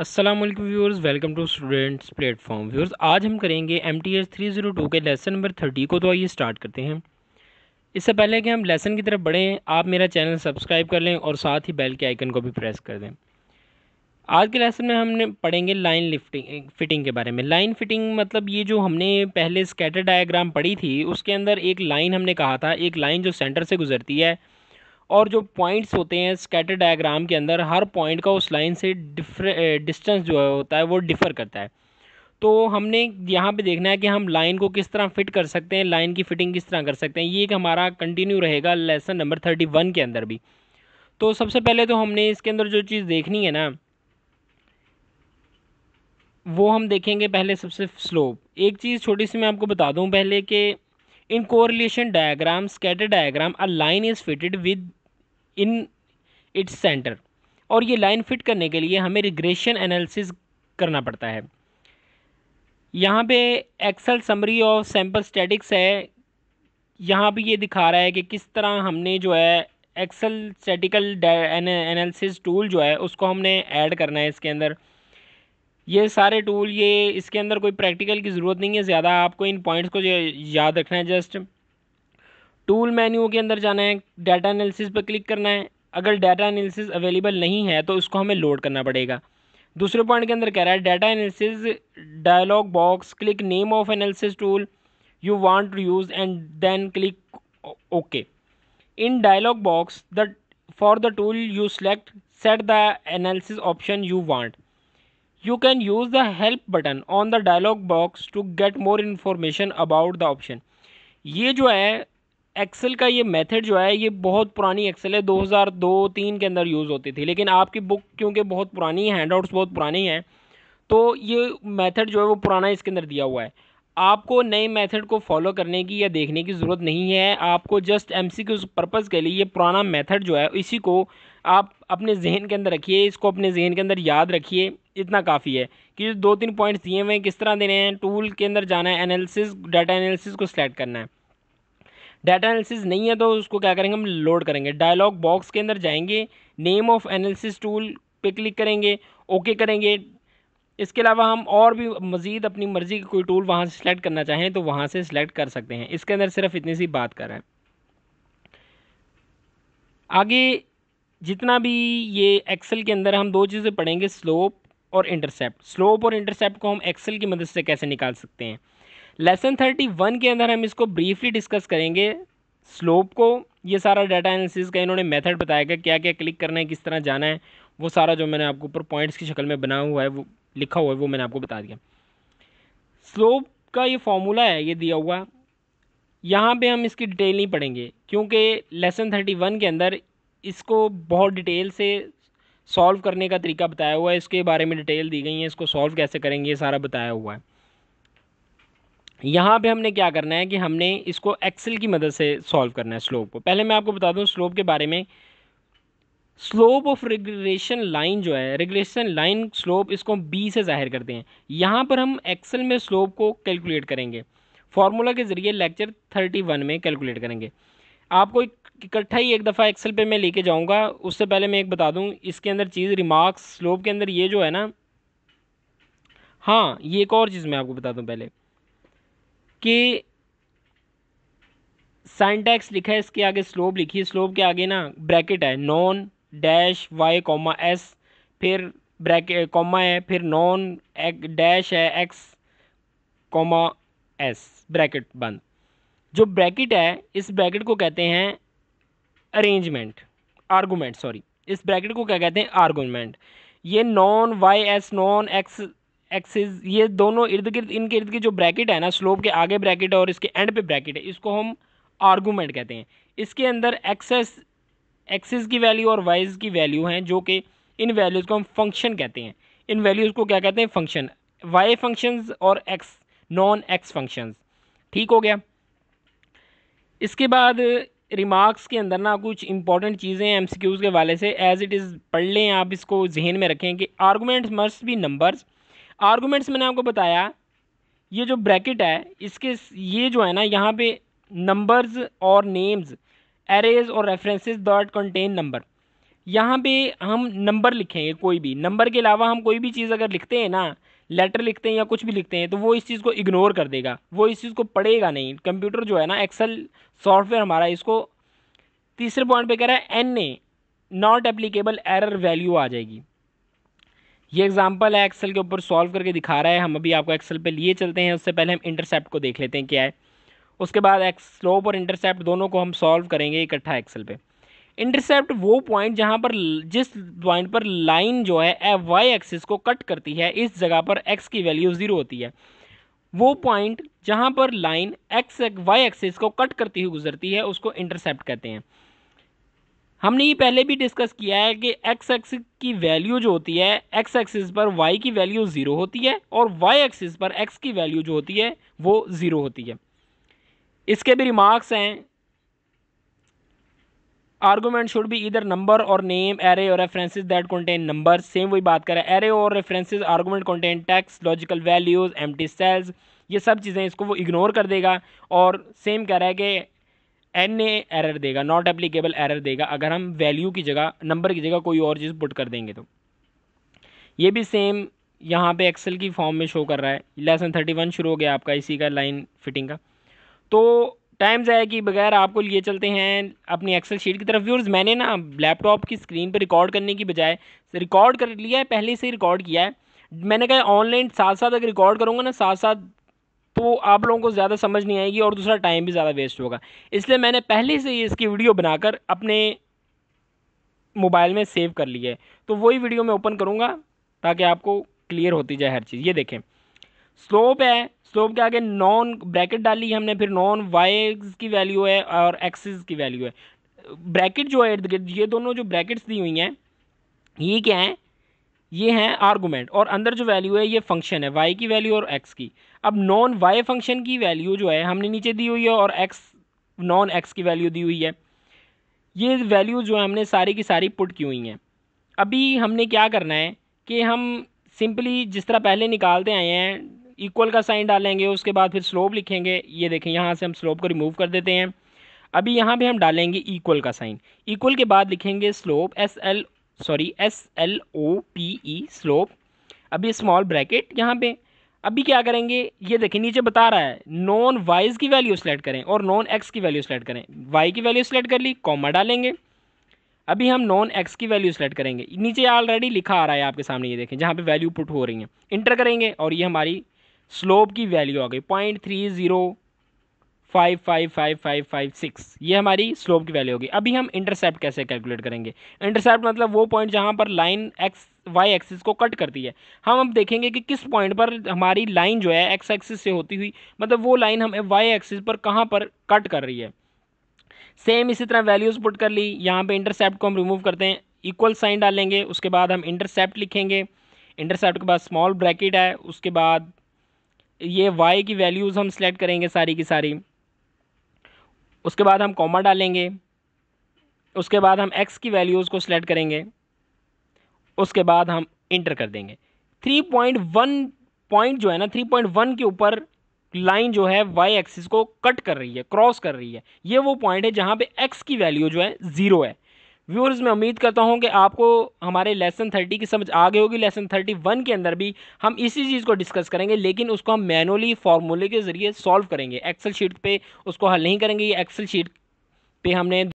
Aslam viewers welcome to students platform viewers आज हम करेंगे M T S three zero two के लेसन नंबर थर्टी को तो आइए स्टार्ट करते हैं इससे पहले कि हम लेसन की तरफ बढ़ें आप मेरा चैनल सब्सक्राइब कर लें और साथ ही बेल के आइकन को भी प्रेस कर दें आज के लेसन में हमने पढ़ेंगे लाइन लिफ्टिंग फिटिंग के बारे में लाइन फिटिंग मतलब ये जो हमने पहले स्कैटर डायाग्राम पढ़ी थी उसके अंदर एक लाइन हमने कहा था एक लाइन जो सेंटर से गुजरती है और जो पॉइंट्स होते हैं स्कैटर डायग्राम के अंदर हर पॉइंट का उस लाइन से डिफर डिस्टेंस जो है होता है वो डिफ़र करता है तो हमने यहाँ पे देखना है कि हम लाइन को किस तरह फिट कर सकते हैं लाइन की फिटिंग किस तरह कर सकते हैं ये एक हमारा कंटिन्यू रहेगा लेसन नंबर थर्टी वन के अंदर भी तो सबसे पहले तो हमने इसके अंदर जो चीज़ देखनी है ना वो हम देखेंगे पहले सबसे स्लोप एक चीज़ छोटी सी मैं आपको बता दूँ पहले कि इन correlation diagram scatter diagram a line is fitted within its centre और ये लाइन फिट करने के लिए हमें रिग्रेशन एनालिसिस करना पड़ता है यहाँ पे Excel summary of sample statistics है यहाँ भी ये दिखा रहा है कि किस तरह हमने जो है एक्सेल स्टैटिकल एनालिसिस टूल जो है उसको हमने ऐड करना है इसके अंदर ये सारे टूल ये इसके अंदर कोई प्रैक्टिकल की ज़रूरत नहीं है ज़्यादा आपको इन पॉइंट्स को याद रखना है जस्ट टूल मेन्यू के अंदर जाना है डाटा एनालिसिस पर क्लिक करना है अगर डाटा एनालिसिस अवेलेबल नहीं है तो उसको हमें लोड करना पड़ेगा दूसरे पॉइंट के अंदर कह रहा है data analysis dialog box click name of analysis tool you want to use and then click okay in dialog box the for the tool you select set the analysis option you want you can use the help button on the dialog box to get more information about the option ये जो है Excel का ये method जो है ये बहुत पुरानी एक्सेल है 2002 तीन के अंदर यूज़ होती थी लेकिन आपकी बुक क्योंकि बहुत पुरानी है हैंडआउट्स बहुत पुरानी हैं तो ये मेथड जो है वो पुराना इसके अंदर दिया हुआ है आपको नए मेथड को फॉलो करने की या देखने की ज़रूरत नहीं है आपको जस्ट एम सी पर्पज़ के लिए ये पुराना मेथड जो है इसी को आप अपने जहन के अंदर रखिए इसको अपने जहन के अंदर याद रखिए इतना काफ़ी है कि दो तीन पॉइंट्स दिए हुए हैं किस तरह देने हैं टूल के अंदर जाना है एनालिसिस डाटा एनालिसिस को सिलेक्ट करना है डाटा एनालिसिस नहीं है तो उसको क्या करेंगे हम लोड करेंगे डायलॉग बॉक्स के अंदर जाएंगे नेम ऑफ एनालिसिस टूल पे क्लिक करेंगे ओके करेंगे इसके अलावा हम और भी मज़ीद अपनी मर्ज़ी का कोई टूल वहाँ से सिलेक्ट करना चाहें तो वहाँ से सिलेक्ट कर सकते हैं इसके अंदर सिर्फ इतनी सी बात कर रहे हैं आगे जितना भी ये एक्सेल के अंदर हम दो चीज़ें पढ़ेंगे स्लोप और इंटरसेप्ट स्लोप और इंटरसेप्ट को हम एक्सेल की मदद से कैसे निकाल सकते हैं लेसन थर्टी वन के अंदर हम इसको ब्रीफली डिस्कस करेंगे स्लोप को ये सारा डाटा एनालिसिस का इन्होंने मेथड बताया गया क्या क्या क्लिक करना है किस तरह जाना है वो सारा जो मैंने आपको ऊपर पॉइंट्स की शक्ल में बना हुआ है वो लिखा हुआ है वो मैंने आपको बता दिया स्लोप का ये फॉर्मूला है ये दिया हुआ यहाँ पर हम इसकी डिटेल नहीं पढ़ेंगे क्योंकि लेसन थर्टी वन के अंदर इसको बहुत डिटेल से सॉल्व करने का तरीका बताया हुआ है इसके बारे में डिटेल दी गई है इसको सॉल्व कैसे करेंगे ये सारा बताया हुआ है यहाँ पे हमने क्या करना है कि हमने इसको एक्सेल की मदद से सॉल्व करना है स्लोप को पहले मैं आपको बता दूँ स्लोप के बारे में स्लोप ऑफ रेगुलेशन लाइन जो है रेगुलेशन लाइन स्लोप इसको हम बी से जाहिर करते हैं यहाँ पर हम एक्सेल में स्लोप को कैलकुलेट करेंगे फार्मूला के ज़रिए लेक्चर थर्टी वन में कैलकुलेट करेंगे आपको इकट्ठा ही एक दफ़ा एक्सेल पे मैं लेके जाऊँगा उससे पहले मैं एक बता दूँ इसके अंदर चीज़ रिमार्क्स स्लोप के अंदर ये जो है ना हाँ ये एक और चीज़ मैं आपको बता दूँ पहले कि साइन टैक्स लिखा है इसके आगे स्लोप लिखी है स्लोप के आगे ना ब्रैकेट है known dash Y comma S फिर ब्रैके कॉमा है फिर नॉन डैश है एक्स कॉमा एस ब्रैकेट बंद जो ब्रैकेट है इस ब्रैकेट को कहते हैं अरेंजमेंट आर्गूमेंट सॉरी इस ब्रैकेट को क्या कहते हैं आर्गूमेंट ये known Y S known X axis ये दोनों इर्द गिर्द इनके इर्द की जो ब्रैकेट है ना स्लोप के आगे ब्रैकेट है और इसके एंड पे ब्रैकेट है इसको हम आर्गूमेंट कहते हैं इसके अंदर एक्सेस एक्सिस की वैल्यू और वाइज की वैल्यू हैं जो कि इन वैल्यूज़ को हम फंक्शन कहते हैं इन वैल्यूज़ को क्या कहते हैं फंक्शन वाई फंक्शंस और एक्स नॉन एक्स फंक्शंस ठीक हो गया इसके बाद रिमार्क्स के अंदर ना कुछ इंपॉर्टेंट चीज़ें एम के वाले से एज़ इट इज़ पढ़ लें आप इसको जहन में रखें कि arguments must be numbers arguments मैंने आपको बताया ये जो ब्रैकेट है इसके ये जो है ना यहाँ पे नंबर्स और नेम्स एरेज और रेफरेंसेस डॉट कंटेन नंबर यहाँ पे हम नंबर लिखेंगे कोई भी नंबर के अलावा हम कोई भी चीज़ अगर लिखते हैं ना लेटर लिखते हैं या कुछ भी लिखते हैं तो वो इस चीज़ को इग्नोर कर देगा वो इस चीज़ को पढ़ेगा नहीं कंप्यूटर जो है ना एक्सेल सॉफ्टवेयर हमारा इसको तीसरे पॉइंट पे कह रहा है N A not applicable error value आ जाएगी ये एग्जाम्पल है एक्सेल के ऊपर सॉल्व करके दिखा रहा है हम अभी आपको एक्सेल पे लिए चलते हैं उससे पहले हम इंटरसेप्ट को देख लेते हैं क्या है उसके बाद एक्स स्लोप और इंटरसेप्ट दोनों को हम सॉल्व करेंगे इकट्ठा एक्सेल पे इंटरसेप्ट वो पॉइंट जहाँ पर जिस पॉइंट पर लाइन जो है वाई एक्सिस को कट करती है इस जगह पर एक्स की वैल्यू ज़ीरो होती है वो पॉइंट जहाँ पर लाइन एक्स वाई एक्सिस को कट करती हुई गुजरती है उसको इंटरसेप्ट कहते हैं हमने ये पहले भी डिस्कस किया है कि एक्स एक्सिस की वैल्यू जो होती है एक्स एक्सिस पर वाई की वैल्यू ज़ीरो होती है और वाई एक्सिस पर एक्स की वैल्यू जो होती है वो ज़ीरो होती है इसके भी रिमार्क्स हैं आर्गूमेंट शुड बी इधर नंबर और नेम एरे और references that content number same वही बात करें एरे और references argument content text logical values T cells ये सब चीज़ें इसको वो इग्नोर कर देगा और सेम कह रहा है कि एन ए एरर देगा नॉट एप्लीकेबल एरर देगा अगर हम वैल्यू की जगह नंबर की जगह कोई और चीज़ पुट कर देंगे तो ये भी सेम यहाँ पे एक्सेल की फॉर्म में शो कर रहा है लेसन थर्टी वन शुरू हो गया आपका इसी का लाइन फिटिंग का तो टाइम जाए कि बगैर आपको लिए चलते हैं अपनी एक्सेल शीट की तरफ व्यूर्स मैंने ना लैपटॉप की स्क्रीन पर रिकॉर्ड करने की बजाय रिकॉर्ड कर लिया है पहले से रिकॉर्ड किया है मैंने कहा ऑनलाइन साथ साथ अगर रिकॉर्ड करूँगा ना साथ साथ तो आप लोगों को ज़्यादा समझ नहीं आएगी और दूसरा टाइम भी ज़्यादा वेस्ट होगा इसलिए मैंने पहले से ही इसकी वीडियो बनाकर अपने मोबाइल में सेव कर ली है तो वही वीडियो मैं ओपन करूँगा ताकि आपको क्लियर होती जाए हर चीज़ ये देखें स्लोप है स्लोप के आगे नॉन ब्रैकेट डाली हमने फिर नॉन वाई की वैल्यू है और एक्सिस की वैल्यू है ब्रैकेट जो है इर्द गिर्द ये दोनों जो ब्रैकेट्स दी हुई हैं ये क्या है ये हैं आर्गूमेंट और अंदर जो वैल्यू है ये फंक्शन है वाई की वैल्यू और एक्स की अब नॉन वाई फंक्शन की वैल्यू जो है हमने नीचे दी हुई है और एक्स नॉन एक्स की वैल्यू दी हुई है ये वैल्यू जो है हमने सारी की सारी पुट की हुई हैं अभी हमने क्या करना है कि हम सिंपली जिस तरह पहले निकालते आए हैं इक्वल का साइन डालेंगे उसके बाद फिर स्लोप लिखेंगे ये देखें यहाँ से हम स्लोप को रिमूव कर देते हैं अभी यहाँ पे हम डालेंगे इक्वल का साइन इक्वल के बाद लिखेंगे slope S L sorry S L O P E slope अभी स्मॉल ब्रैकेट यहाँ पे अभी क्या करेंगे ये देखें नीचे बता रहा है नॉन वाइज की वैल्यू सेलेक्ट करें और नॉन एक्स की वैल्यू सेलेक्ट करें वाई की वैल्यू सेलेक्ट कर ली कॉमा डालेंगे अभी हम नॉन एक्स की वैल्यू सेलेक्ट करेंगे नीचे ऑलरेडी लिखा आ रहा है आपके सामने ये देखें जहाँ पे वैल्यू पुट हो रही है इंटर करेंगे और ये हमारी स्लोप की वैल्यू आ गई point three zero five five five five five six ये हमारी स्लोप की वैल्यू होगी अभी हम इंटरसेप्ट कैसे कैलकुलेट करेंगे इंटरसेप्ट मतलब वो पॉइंट जहाँ पर लाइन एक्स वाई एक्सिस को कट करती है हम अब देखेंगे कि किस पॉइंट पर हमारी लाइन जो है एक्स एक्सिस से होती हुई मतलब वो लाइन हमें वाई एक्सिस पर कहाँ पर कट कर रही है सेम इसी तरह वैल्यूज़ पुट कर ली यहाँ पर इंटरसेप्ट को हम रिमूव करते हैं इक्वल साइन डालेंगे उसके बाद हम इंटरसेप्ट लिखेंगे इंटरसेप्ट के बाद स्मॉल ब्रैकेट है उसके बाद ये वाई की वैल्यूज़ हम सेलेक्ट करेंगे सारी की सारी उसके बाद हम कॉमा डालेंगे उसके बाद हम एक्स की वैल्यूज़ को सिलेक्ट करेंगे उसके बाद हम इंटर कर देंगे थ्री पॉइंट वन पॉइंट जो है ना थ्री पॉइंट वन के ऊपर लाइन जो है वाई एक्सिस को कट कर रही है क्रॉस कर रही है ये वो पॉइंट है जहाँ पे एक्स की वैल्यू जो है ज़ीरो है व्यूअर्स मैं उम्मीद करता हूं कि आपको हमारे लेसन थर्टी की समझ आ गई होगी लेसन थर्टी वन के अंदर भी हम इसी चीज़ को डिस्कस करेंगे लेकिन उसको हम मैनुअली फार्मूले के ज़रिए सॉल्व करेंगे एक्सेल शीट पे उसको हल नहीं करेंगे ये एक्सेल शीट पे हमने